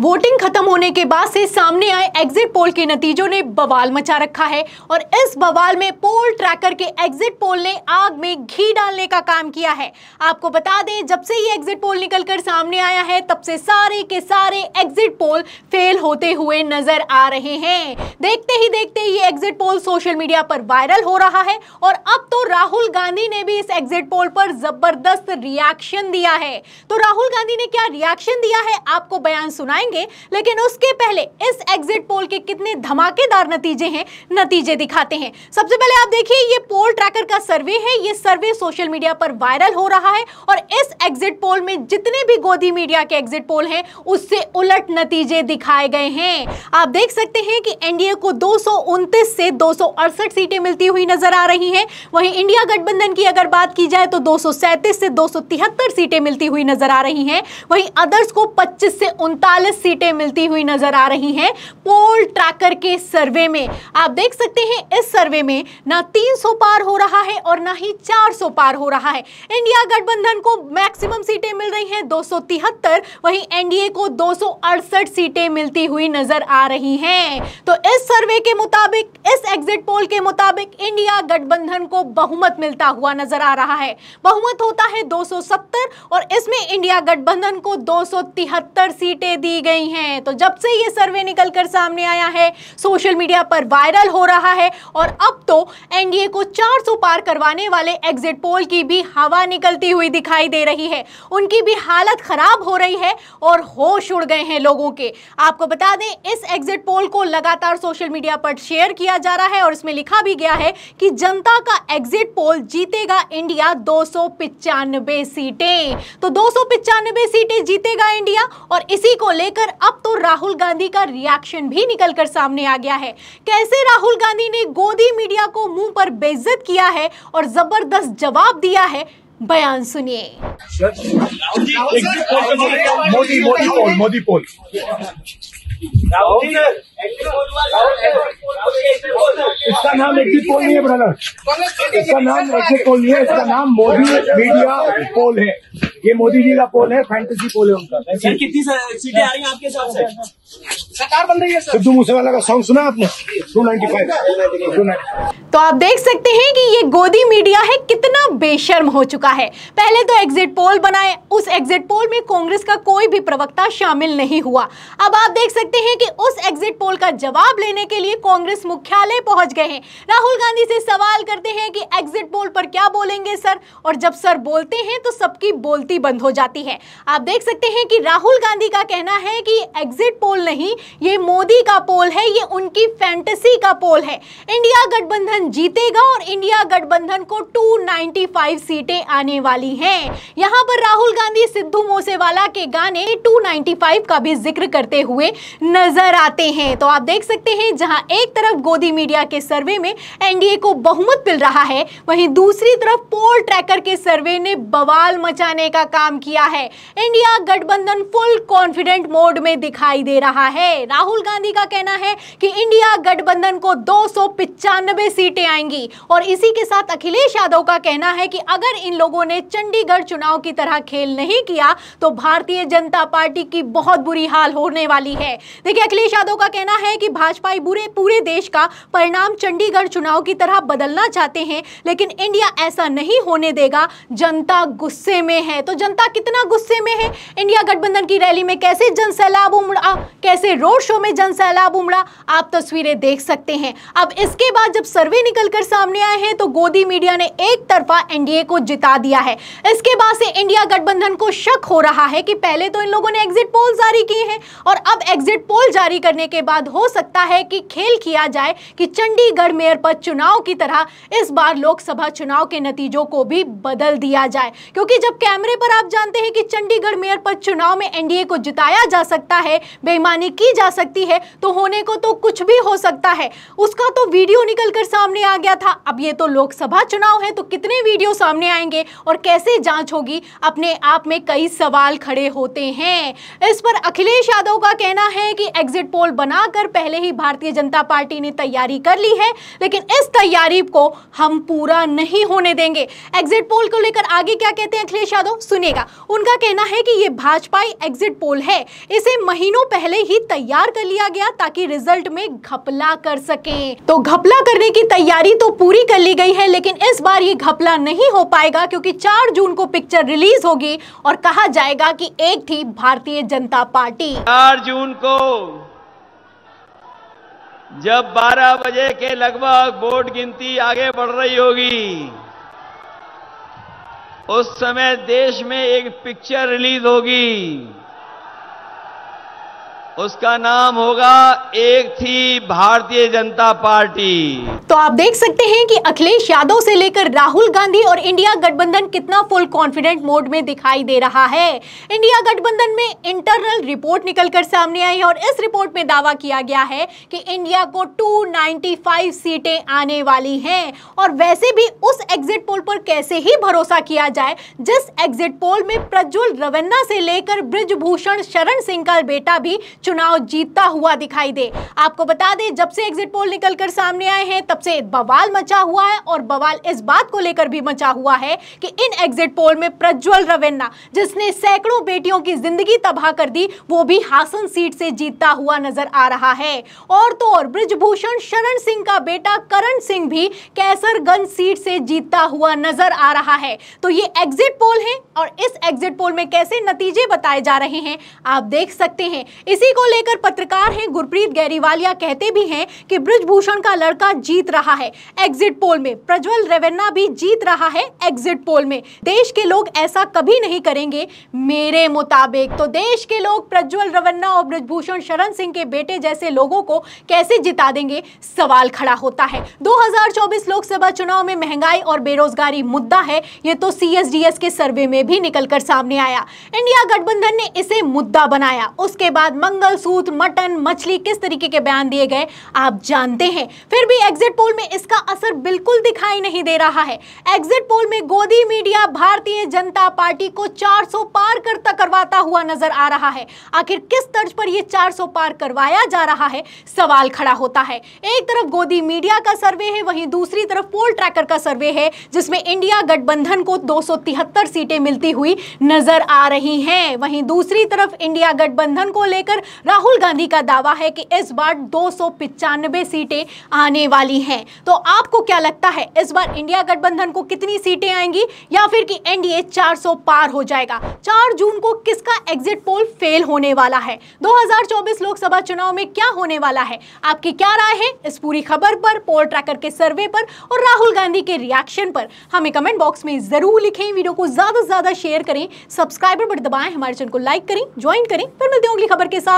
voting खत्म होने के बाद से सामने आए एग्जिट पोल के नतीजों ने बवाल मचा रखा है और इस बवाल में पोल ट्रैकर के एग्जिट पोल ने आग में घी डालने का काम किया है आपको बता दें जब से ये एग्जिट पोल निकलकर सामने आया है तब से सारे के सारे एग्जिट पोल फेल होते हुए नजर आ रहे हैं देखते ही देखते ये एग्जिट पोल सोशल मीडिया पर वायरल हो रहा है और अब तो राहुल गांधी ने भी इस एग्जिट पोल पर जबरदस्त रिएक्शन दिया है तो राहुल गांधी ने क्या रिएक्शन दिया है आपको बयान सुनाएंगे करेंगे लेकिन उसके पहले इस एग्जिट पोल के कितने धमाकेदार नतीजे हैं नतीजे दिखाते हैं सबसे पहले आप देखिए ये पोल ट्रैकर का सर्वे है ये सर्वे सोशल मीडिया पर वायरल हो रहा है और इस एग्जिट पोल में जितने भी गोदी मीडिया के एग्जिट पोल हैं उससे उलट नतीजे दिखाए गए हैं आप देख सकते हैं कि एनडीए को दो से दो सीटें मिलती हुई नजर आ रही है वहीं इंडिया गठबंधन की अगर बात की जाए तो दो से दो सीटें मिलती हुई नजर आ रही हैं वहीं अदर्स तो को 25 से उनतालीस सीटें मिलती हुई नजर आ रही हैं पोल ट्रैकर के सर्वे में आप देख सकते हैं इस सर्वे में ना 300 पार हो रहा है और ना ही 400 पार हो रहा है इंडिया गठबंधन को मैक्सिमम सीटें मिल रही हैं 273 वहीं एनडीए को अड़सठ सीटें मिलती हुई नजर आ रही है तो इस सर्वे के मुताबिक इस एग्जिट पोल के मुताबिक इंडिया गठबंधन को बहुमत मिलता हुआ नजर आ रहा है बहुमत होता है 270 और इसमें इंडिया गठबंधन को तिहत्तर सीटें दी गई गई हैं तो जब से ये सर्वे निकल कर सामने आया है सोशल मीडिया पर वायरल हो रहा है और अब तो एनडीए को 400 पार करवाने वाले एग्जिट पोल की भी हवा निकलती हुई दिखाई दे रही है उनकी भी हालत खराब हो रही है और होश उड़ गए हैं लोगों के आपको बता दें इस एग्जिट पोल को लगातार सोशल मीडिया पर शेयर किया जा रहा है और इसमें लिखा भी गया है कि जनता का एग्जिट पोल जीतेगा इंडिया दो सीटें तो दो सीटें जीतेगा इंडिया और इसी को लेकर लेकर अब तो राहुल गांधी का रिएक्शन भी निकलकर सामने आ गया है कैसे राहुल गांधी ने गोदी मीडिया को मुंह पर बेइज्जत किया है और जबरदस्त जवाब दिया है बयान सुनिए मोदी मोदी पोल मोदी पोल इसका नाम एग्जिट पोल नहीं है ब्रदर इसका नाम एग्जिट पोल नहीं है इसका नाम मोदी मीडिया पोल है ये मोदी जी का पोल है फैंटेसी पोल है उनका सर कितनी सीटें आ रही हैं आपके हिसाब से सिद्धू मूसेवाला का सॉन्ग सुना आपने तो आप देख सकते हैं कि ये गोदी मीडिया है कितना बेशर्म हो चुका है पहले तो एग्जिट पोल बनाए उस एग्जिट पोल में कांग्रेस का कोई भी प्रवक्ता शामिल नहीं हुआ अब आप देख सकते हैं कि उस एग्जिट पोल का जवाब लेने के लिए कांग्रेस मुख्यालय पहुंच गए हैं राहुल गांधी से सवाल करते हैं कि एग्जिट पोल पर क्या बोलेंगे सर और जब सर बोलते हैं तो सबकी बोलती भी बंद हो जाती है आप देख सकते हैं कि राहुल गांधी का कहना है कि एग्जिट पोल नहीं ये मोदी का पोल है ये उनकी फैंटेसी का पोल है इंडिया गठबंधन जीतेगा और इंडिया गठबंधन को 295 सीटें आने वाली हैं यहाँ पर राहुल गांधी सिद्धू मूसेवाला के गाने 295 का भी जिक्र करते हुए नजर आते हैं तो आप देख सकते हैं जहां एक तरफ गोदी मीडिया के सर्वे में एनडीए को बहुमत मिल रहा है वहीं दूसरी तरफ पोल ट्रैकर के सर्वे ने बवाल मचाने का का काम किया है इंडिया गठबंधन फुल कॉन्फिडेंट मोड में दिखाई दे रहा है राहुल गांधी का कहना है कि इंडिया गठबंधन को दो सीटें आएंगी और इसी के साथ अखिलेश यादव का कहना है कि अगर इन लोगों ने चंडीगढ़ चुनाव की तरह खेल नहीं किया तो भारतीय जनता पार्टी की बहुत बुरी हाल होने वाली है देखिए अखिलेश यादव का कहना है कि भाजपा बुरे पूरे देश का परिणाम चंडीगढ़ चुनाव की तरह बदलना चाहते हैं लेकिन इंडिया ऐसा नहीं होने देगा जनता गुस्से में है तो जनता कितना गुस्से में है इंडिया गठबंधन की रैली में कैसे जन सैलाब उमड़ा कैसे रोड शो में जन सैलाब उमड़ा आप तस्वीरें देख सकते हैं अब इसके बाद जब सर्वे निकल कर सामने आए हैं तो गोदी मीडिया ने एक तरफा एनडीए को जिता दिया है इसके बाद से इंडिया गठबंधन को शक हो रहा है कि पहले तो इन लोगों ने एग्जिट पोल जारी किए हैं और अब एग्जिट पोल जारी करने के बाद हो सकता है कि खेल किया जाए कि चंडीगढ़ मेयर पद चुनाव की तरह इस बार लोकसभा चुनाव के नतीजों को भी बदल दिया जाए क्योंकि जब कैमरे पर आप जानते हैं कि चंडीगढ़ मेयर पर चुनाव में एनडीए को जिताया जा सकता है बेईमानी की जा सकती है तो होने को तो कुछ भी हो सकता है उसका तो वीडियो निकल कर सामने आ गया था अब ये तो लोकसभा चुनाव है तो कितने वीडियो सामने आएंगे और कैसे जांच होगी अपने आप में कई सवाल खड़े होते हैं इस पर अखिलेश यादव का कहना है कि एग्जिट पोल बनाकर पहले ही भारतीय जनता पार्टी ने तैयारी कर ली है लेकिन इस तैयारी को हम पूरा नहीं होने देंगे एग्जिट पोल को लेकर आगे क्या कहते हैं अखिलेश यादव सुनेगा उनका कहना है कि ये भाजपा एग्जिट पोल है इसे महीनों पहले ही तैयार कर लिया गया ताकि रिजल्ट में घपला कर सके तो घपला करने की तैयारी तो पूरी कर ली गई है लेकिन इस बार ये घपला नहीं हो पाएगा क्योंकि चार जून को पिक्चर रिलीज होगी और कहा जाएगा कि एक थी भारतीय जनता पार्टी चार जून को जब 12 बजे के लगभग वोट गिनती आगे बढ़ रही होगी उस समय देश में एक पिक्चर रिलीज होगी उसका नाम होगा एक थी भारतीय जनता पार्टी तो आप देख सकते हैं कि अखिलेश यादव से लेकर राहुल गांधी और इंडिया गठबंधन कितना फुल कॉन्फिडेंट मोड में दिखाई दे रहा है इंडिया गठबंधन में इंटरनल रिपोर्ट निकलकर सामने आई है और इस रिपोर्ट में दावा किया गया है कि इंडिया को 295 सीटें आने वाली हैं और वैसे भी उस एग्जिट पोल पर कैसे ही भरोसा किया जाए जिस एग्जिट पोल में प्रज्वल रवन्ना से लेकर ब्रिजभूषण शरण सिंह का बेटा भी चुनाव जीतता हुआ दिखाई दे आपको बता दें जब से एग्जिट पोल निकलकर सामने आए हैं तब से बवाल मचा हुआ है और बवाल इस बात को लेकर भी मचा हुआ है कि इन एग्जिट पोल में प्रज्वल रवेन्ना जिसने सैकड़ों बेटियों की जिंदगी तबाह कर दी वो भी हासन सीट से जीतता हुआ नजर आ रहा है और तो और ब्रिजभूषण शरण सिंह का बेटा करण सिंह भी कैसरगंज सीट से जीतता हुआ नजर आ रहा है तो ये एग्जिट पोल है और इस एग्जिट पोल में कैसे नतीजे बताए जा रहे हैं आप देख सकते हैं इसी को लेकर पत्रकार हैं गुरप्रीत गैरीवालिया कहते भी हैं कि ब्रजभूषण का लड़का जीत रहा है एग्जिट पोल में प्रज्वल रेवन्ना भी जीत रहा है एग्जिट पोल में देश के लोग ऐसा कभी नहीं करेंगे मेरे मुताबिक तो देश के लोग प्रज्वल रेवन्ना और ब्रजभूषण शरण सिंह के बेटे जैसे लोगों को कैसे जिता देंगे सवाल खड़ा होता है दो लोकसभा चुनाव में महंगाई और बेरोजगारी मुद्दा है ये तो सी के सर्वे में भी निकलकर सामने आया इंडिया गठबंधन ने इसे मुद्दा बनाया उसके बाद मंगल मंगल सूत्र मटन मछली किस तरीके के बयान दिए गए आप जानते हैं फिर भी एग्जिट पोल में इसका असर बिल्कुल दिखाई नहीं दे रहा है एग्जिट पोल में गोदी मीडिया भारतीय जनता पार्टी को 400 पार करता करवाता हुआ नजर आ रहा है आखिर किस तर्ज पर यह 400 पार करवाया जा रहा है सवाल खड़ा होता है एक तरफ गोदी मीडिया का सर्वे है वहीं दूसरी तरफ पोल ट्रैकर का सर्वे है जिसमें इंडिया गठबंधन को दो सीटें मिलती हुई नजर आ रही हैं वहीं दूसरी तरफ इंडिया गठबंधन को लेकर राहुल गांधी का दावा है कि इस बार दो सीटें आने वाली हैं तो आपको क्या लगता है इस बार इंडिया गठबंधन को कितनी सीटें आएंगी या फिर कि एनडीए 400 पार हो जाएगा 4 जून को किसका एग्जिट पोल फेल होने वाला है 2024 लोकसभा चुनाव में क्या होने वाला है आपकी क्या राय है इस पूरी खबर पर पोल ट्रैकर के सर्वे पर और राहुल गांधी के रिएक्शन पर हमें कमेंट बॉक्स में जरूर लिखें वीडियो को ज्यादा से ज्यादा शेयर करें सब्सक्राइबर पर दबाएं हमारे चैनल को लाइक करें ज्वाइन करें फिर मिलते होंगे खबर के साथ